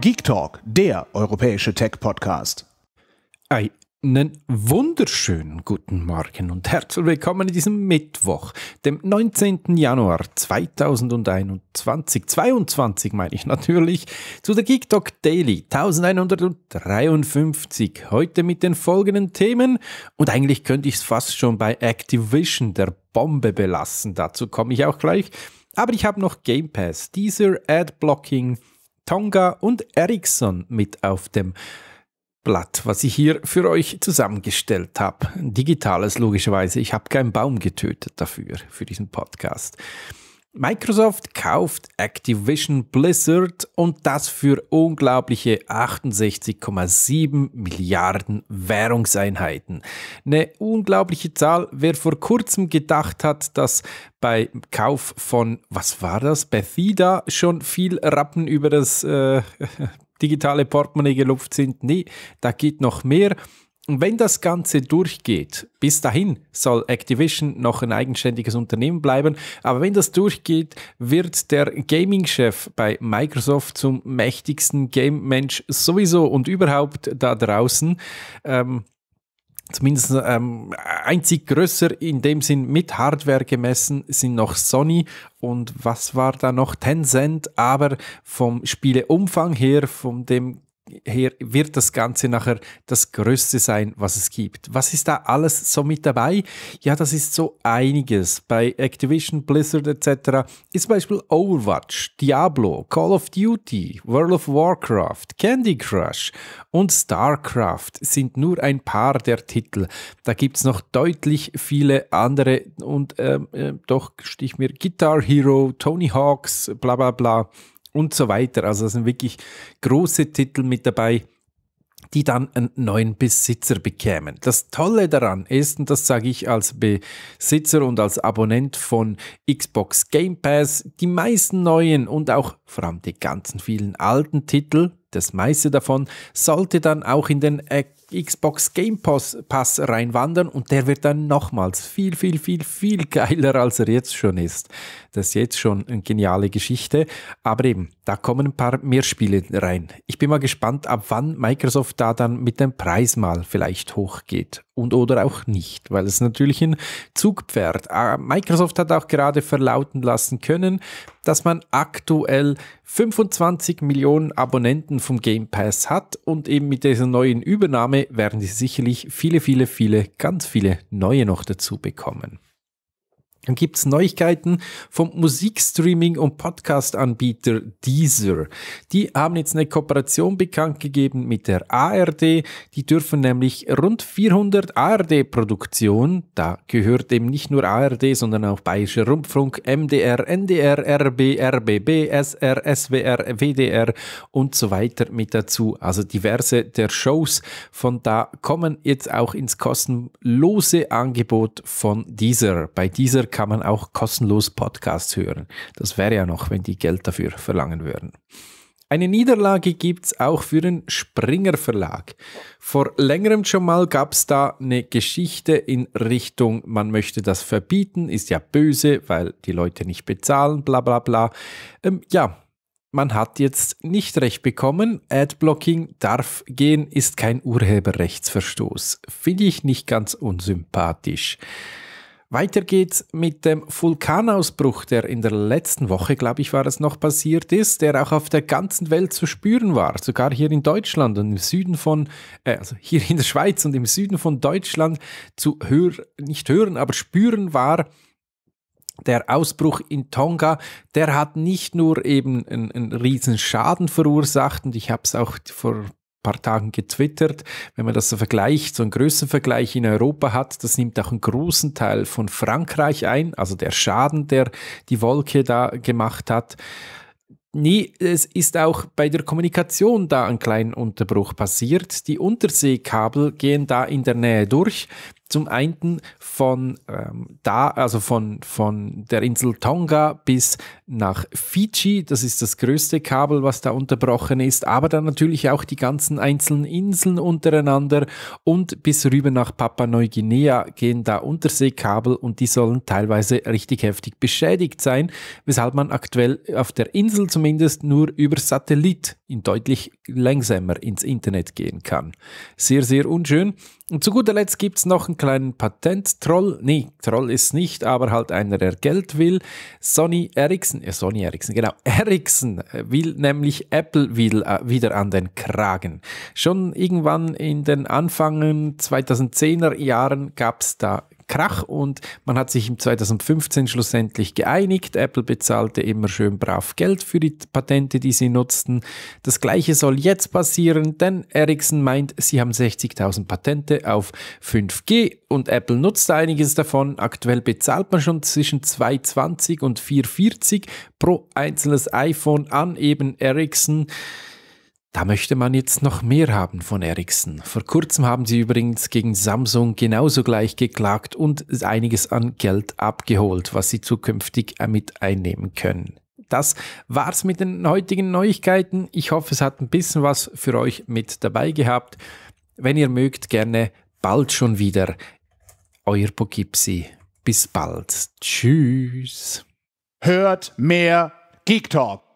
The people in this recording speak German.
Geek Talk, der europäische Tech-Podcast. Einen wunderschönen guten Morgen und herzlich willkommen in diesem Mittwoch, dem 19. Januar 2021, 22 meine ich natürlich, zu der Geek Talk Daily 1153. Heute mit den folgenden Themen und eigentlich könnte ich es fast schon bei Activision der Bombe belassen, dazu komme ich auch gleich. Aber ich habe noch Game Pass, dieser Ad-Blocking, Tonga und Ericsson mit auf dem Blatt, was ich hier für euch zusammengestellt habe. Digitales logischerweise. Ich habe keinen Baum getötet dafür, für diesen Podcast. Microsoft kauft Activision Blizzard und das für unglaubliche 68,7 Milliarden Währungseinheiten. Eine unglaubliche Zahl, wer vor kurzem gedacht hat, dass bei Kauf von, was war das, Bethida schon viel Rappen über das äh, digitale Portemonnaie gelupft sind. Nee, da geht noch mehr. Wenn das Ganze durchgeht, bis dahin soll Activision noch ein eigenständiges Unternehmen bleiben, aber wenn das durchgeht, wird der Gaming-Chef bei Microsoft zum mächtigsten Game-Mensch sowieso und überhaupt da draußen. Ähm, zumindest ähm, einzig größer in dem Sinn mit Hardware gemessen sind noch Sony und was war da noch Tencent, aber vom Spieleumfang her, von dem her wird das Ganze nachher das Größte sein, was es gibt. Was ist da alles so mit dabei? Ja, das ist so einiges. Bei Activision, Blizzard etc. ist zum Beispiel Overwatch, Diablo, Call of Duty, World of Warcraft, Candy Crush und StarCraft sind nur ein paar der Titel. Da gibt es noch deutlich viele andere und ähm, äh, doch stich mir Guitar Hero, Tony Hawks, bla bla bla und so weiter. Also es sind wirklich große Titel mit dabei die dann einen neuen Besitzer bekämen. Das Tolle daran ist, und das sage ich als Besitzer und als Abonnent von Xbox Game Pass, die meisten neuen und auch vor allem die ganzen vielen alten Titel, das meiste davon, sollte dann auch in den Xbox Game Pass, Pass reinwandern und der wird dann nochmals viel, viel, viel, viel geiler, als er jetzt schon ist. Das ist jetzt schon eine geniale Geschichte. Aber eben, da kommen ein paar mehr Spiele rein. Ich bin mal gespannt, ab wann Microsoft da dann mit dem Preis mal vielleicht hochgeht und oder auch nicht, weil es natürlich ein Zugpferd. Ah, Microsoft hat auch gerade verlauten lassen können, dass man aktuell 25 Millionen Abonnenten vom Game Pass hat und eben mit dieser neuen Übernahme werden sie sicherlich viele, viele, viele, ganz viele neue noch dazu bekommen. Dann gibt es Neuigkeiten vom Musikstreaming- und Podcast-Anbieter Deezer. Die haben jetzt eine Kooperation bekannt gegeben mit der ARD. Die dürfen nämlich rund 400 ARD-Produktionen, da gehört eben nicht nur ARD, sondern auch Bayerischer Rundfunk, MDR, NDR, RB, RBB, SR, SWR, WDR und so weiter mit dazu. Also diverse der Shows von da kommen jetzt auch ins kostenlose Angebot von Deezer. Bei Deezer kann man auch kostenlos Podcasts hören. Das wäre ja noch, wenn die Geld dafür verlangen würden. Eine Niederlage gibt es auch für den Springer Verlag. Vor längerem schon mal gab es da eine Geschichte in Richtung, man möchte das verbieten, ist ja böse, weil die Leute nicht bezahlen, bla bla bla. Ähm, ja, man hat jetzt nicht recht bekommen. Adblocking darf gehen, ist kein Urheberrechtsverstoß. Finde ich nicht ganz unsympathisch. Weiter geht's mit dem Vulkanausbruch, der in der letzten Woche, glaube ich, war es noch passiert ist, der auch auf der ganzen Welt zu spüren war, sogar hier in Deutschland und im Süden von, äh, also hier in der Schweiz und im Süden von Deutschland zu hören, nicht hören, aber spüren war. Der Ausbruch in Tonga, der hat nicht nur eben einen, einen riesen Schaden verursacht und ich habe es auch vor paar Tagen getwittert. Wenn man das so vergleicht, so einen Größenvergleich in Europa hat, das nimmt auch einen großen Teil von Frankreich ein, also der Schaden, der die Wolke da gemacht hat. Nee, es ist auch bei der Kommunikation da ein kleiner Unterbruch passiert. Die Unterseekabel gehen da in der Nähe durch. Zum einen von ähm, da, also von, von der Insel Tonga bis nach Fiji. Das ist das größte Kabel, was da unterbrochen ist. Aber dann natürlich auch die ganzen einzelnen Inseln untereinander und bis rüber nach Papua Neuguinea gehen da Unterseekabel und die sollen teilweise richtig heftig beschädigt sein, weshalb man aktuell auf der Insel zumindest nur über Satellit in deutlich langsamer ins Internet gehen kann. Sehr, sehr unschön. Und zu guter Letzt gibt es noch einen kleinen Patent-Troll. Nee, Troll ist nicht, aber halt einer, der Geld will. Sony Ericsson, äh, Sony Ericsson, genau, Ericsson will nämlich Apple will, äh, wieder an den Kragen. Schon irgendwann in den Anfangen 2010er Jahren gab es da Krach und man hat sich im 2015 schlussendlich geeinigt. Apple bezahlte immer schön brav Geld für die Patente, die sie nutzten. Das gleiche soll jetzt passieren, denn Ericsson meint, sie haben 60.000 Patente auf 5G und Apple nutzt einiges davon. Aktuell bezahlt man schon zwischen 2,20 und 4,40 pro einzelnes iPhone an eben Ericsson. Da möchte man jetzt noch mehr haben von Ericsson. Vor kurzem haben sie übrigens gegen Samsung genauso gleich geklagt und einiges an Geld abgeholt, was sie zukünftig mit einnehmen können. Das war's mit den heutigen Neuigkeiten. Ich hoffe, es hat ein bisschen was für euch mit dabei gehabt. Wenn ihr mögt, gerne bald schon wieder. Euer Pogipsi. Bis bald. Tschüss. Hört mehr Geek Talk.